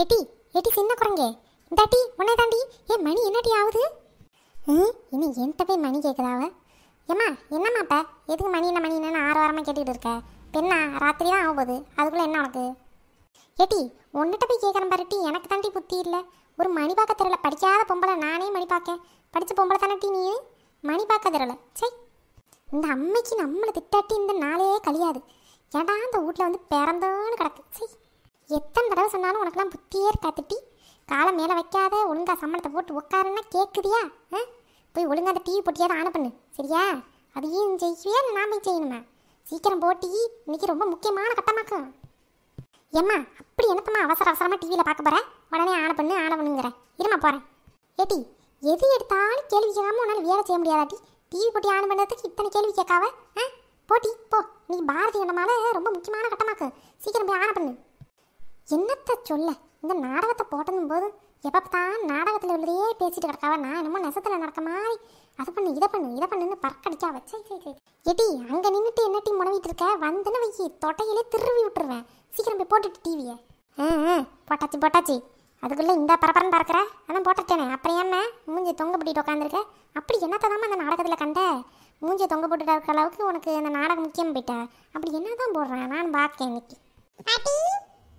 எட்டி எட்டி சின்ன குரங்கே இந்தாட்டி உன்னை தாண்டி என் மணி என்னடி ஆகுது ம் இன்னும் என்கிட்ட போய் மணி கேட்குதாவ ஏம்மா என்னம்மா எதுக்கு மணி என்ன மணி என்னன்னு ஆறு வாரமாக கேட்டுக்கிட்டு இருக்க பெண்ணா ராத்திரி தான் ஆகும் போது அதுக்குள்ளே என்ன உனக்கு ஏட்டி உன்னிட்ட போய் கேட்குறேன் பாருட்டி எனக்கு தாண்டி புத்தி இல்லை ஒரு மணி பார்க்க தெரியல படிக்காத பொம்பளை நானே மணி பார்க்க படித்த பொம்பளை தானே டீ நீ மணி பார்க்க தெரியல சை இந்த அம்மைக்கு நம்மளை திட்டாட்டி இந்த நாளே கழியாது ஏடா அந்த வீட்டில் வந்து பிறந்தோன்னு கிடக்கு சரி எத்தனை தடவை சொன்னாலும் உனக்குலாம் புத்தியே இருக்கா காலை மேலே வைக்காத ஒழுங்காக சம்பளத்தை போட்டு உட்காருன்னா கேட்குதியா ஆ போய் ஒழுங்காக அந்த டிவி போட்டியாவது ஆன பண்ணு சரியா அதையும் செய்வியா நான் போய் செய்யணுமா சீக்கிரம் போட்டி இன்னைக்கு ரொம்ப முக்கியமான கட்டமாக்கும் ஏம்மா அப்படி என்னத்தம்மா அவசர அவசரமாக டிவியில் பார்க்க போகிறேன் உடனே ஆன பண்ணு ஆன பண்ணுங்கிறேன் இருமா போகிறேன் ஏட்டி எது எடுத்தாலும் கேள்வி கேட்காம உன்னால் வேலை செய்ய முடியாதாட்டி டிவி போட்டி ஆன் பண்ணுறதுக்கு இத்தனை கேள்வி கேட்காவ ஆ போட்டி போ நீ பாரதி என்னமால ரொம்ப முக்கியமான கட்டமாக்கு சீக்கிரம் போய் ஆன பண்ணு என்னத்த சொல்ல இந்த நாடகத்தை போட்டதும் போது தான் நாடகத்தில் உள்ளதையே பேசிட்டு கிடக்காவ நான் என்னமோ நெசத்தில் நடக்க மாதிரி அது பண்ணு இதை பண்ணு இதை பண்ணுன்னு பறக்கடிச்சா வச்சு எடி அங்கே நின்றுட்டு என்னட்டி டீ முடவிட்டு இருக்க வந்துன்னு வைக்கி தொட்டையிலே திருவி விட்டுருவேன் சீக்கிரம் போய் போட்டுட்டு டிவியை ஆ போட்டாச்சு போட்டாச்சு அதுக்குள்ளே இந்த பரபரன்னு பறக்கிற அதான் போட்டுட்டேன் அப்புறம் என்ன மூஞ்சி தொங்க போட்டுட்டு உட்காந்துருக்க அப்படி என்னத்ததாம அந்த நாடகத்தில் கண்ட மூஞ்சி தொங்க போட்டுட்டு இருக்கிற அளவுக்கு உனக்கு அந்த நாடகம் முக்கியம் போயிட்டேன் அப்படி என்ன தான் போடுறேன் நான் பார்க்கேன் இன்னைக்கு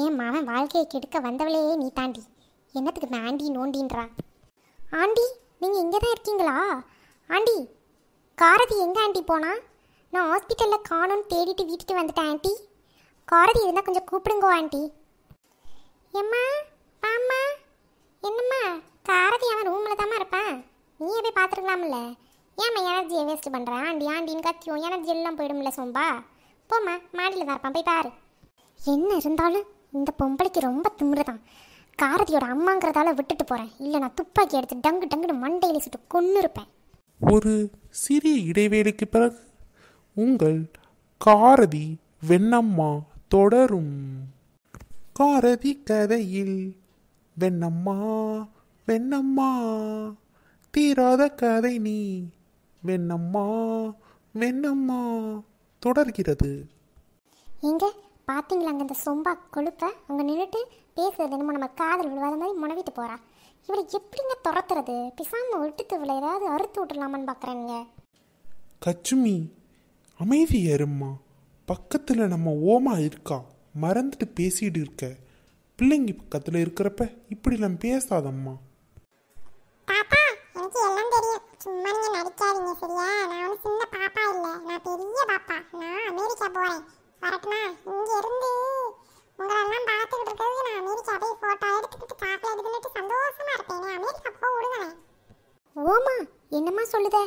ஏன் மகன் வாழ்க்கையை கெடுக்க வந்தவளையே நீ தாண்டி என்னத்துக்கு நான் ஆண்டி நோண்டின்றா ஆண்டி நீங்கள் இங்கே தான் இருக்கீங்களா ஆண்டி காரதி எங்கே ஆண்டி போனா நான் ஹாஸ்பிட்டலில் காணும்னு தேடிட்டு வீட்டுக்கு வந்துட்டேன் ஆண்டி காரதி இருந்தால் கொஞ்சம் கூப்பிடுங்கோ ஆண்டி எம்மா பாம்மா என்னம்மா காரதி அவன் ரூமில் தாம்மா இருப்பான் நீயே போய் பார்த்துருக்கலாம்ல ஏம்மா எனர்ஜியை வேஸ்ட் பண்ணுறேன் ஆண்டி ஆண்டின்னு கத்தியும் எனர்ஜி எல்லாம் போயிடும்ல சோம்பா போம்மா மாடியில் தான் இருப்பான் போய் பாரு என்ன இருந்தாலும் இந்த பொம்பளைக்கு ரொம்ப திமிருதான் காரதியோட அம்மாங்கிறதால விட்டுட்டு போகிறேன் இல்லை நான் துப்பாக்கி எடுத்து டங்கு டங்குன்னு மண்டையில் சுட்டு கொன்று இருப்பேன் ஒரு சிறிய இடைவேளைக்கு பிறகு உங்கள் காரதி வெண்ணம்மா தொடரும் காரதி கதையில் வெண்ணம்மா வெண்ணம்மா தீராத கதை நீ வெண்ணம்மா வெண்ணம்மா தொடர்கிறது எங்க பார்த்தீங்களா அங்கே இந்த சொம்பா கொழுப்பை அங்கே நின்றுட்டு பேசுறது என்னமோ நம்ம காதல் விழுவாத மாதிரி முனவிட்டு போகிறா இவளை எப்படிங்க துரத்துறது பிசாம விட்டுத்து இவளை ஏதாவது அறுத்து விட்டுலாமான்னு பார்க்குறேங்க கச்சுமி அமைதி ஏறும்மா பக்கத்தில் நம்ம ஓமா இருக்கா மறந்துட்டு பேசிட்டு இருக்க பிள்ளைங்க பக்கத்தில் இருக்கிறப்ப இப்படிலாம் பேசாதம்மா பாப்பா எனக்கு சும்மா நீங்கள் நடிக்காதீங்க சரியா நான் சின்ன பாப்பா இல்லை நான் பெரிய பாப்பா நான் அமெரிக்கா போறேன் வரட்டுமா இங்க இருந்து உங்களெல்லாம் பார்த்துக்கிட்டு இருக்கிறது நான் அமெரிக்கா போய் போட்டோ எடுத்துக்கிட்டு காட்டில் பண்ணிட்டு சந்தோஷமா இருப்பேன் அமெரிக்கா போக விடுங்களேன் ஓமா என்னம்மா சொல்லுத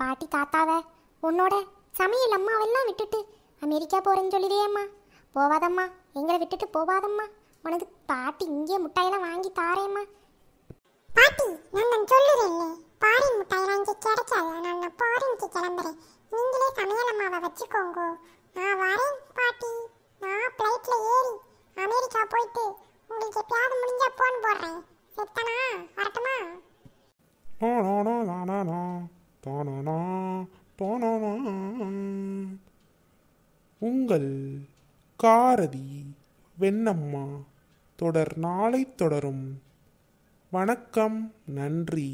பாட்டி தாத்தாவ உன்னோட சமையல் அம்மாவெல்லாம் விட்டுட்டு அமெரிக்கா போறேன்னு சொல்லுதேம்மா போவாதம்மா எங்களை விட்டுட்டு போவாதம்மா உனக்கு பாட்டி இங்கேயே முட்டாயெல்லாம் வாங்கி தாரேம்மா பாட்டி நான் சொல்லுறேன் பாரின் முட்டாயெல்லாம் இங்கே கிடைக்காது நான் பாரினுக்கு கிளம்புறேன் நீங்களே சமையல் அம்மாவை வச்சுக்கோங்க நான் வரேன் பாட்டி நான் ஃப்ளைட்ல ஏறி அமெரிக்கா போயிட்டு உங்களுக்கு எப்பயாவது முடிஞ்சா போன் போடுறேன் செத்தனா வரட்டுமா தானானா தானானா தானானா உங்கள் காரதி வெண்ணம்மா தொடர் நாளை தொடரும் வணக்கம் நன்றி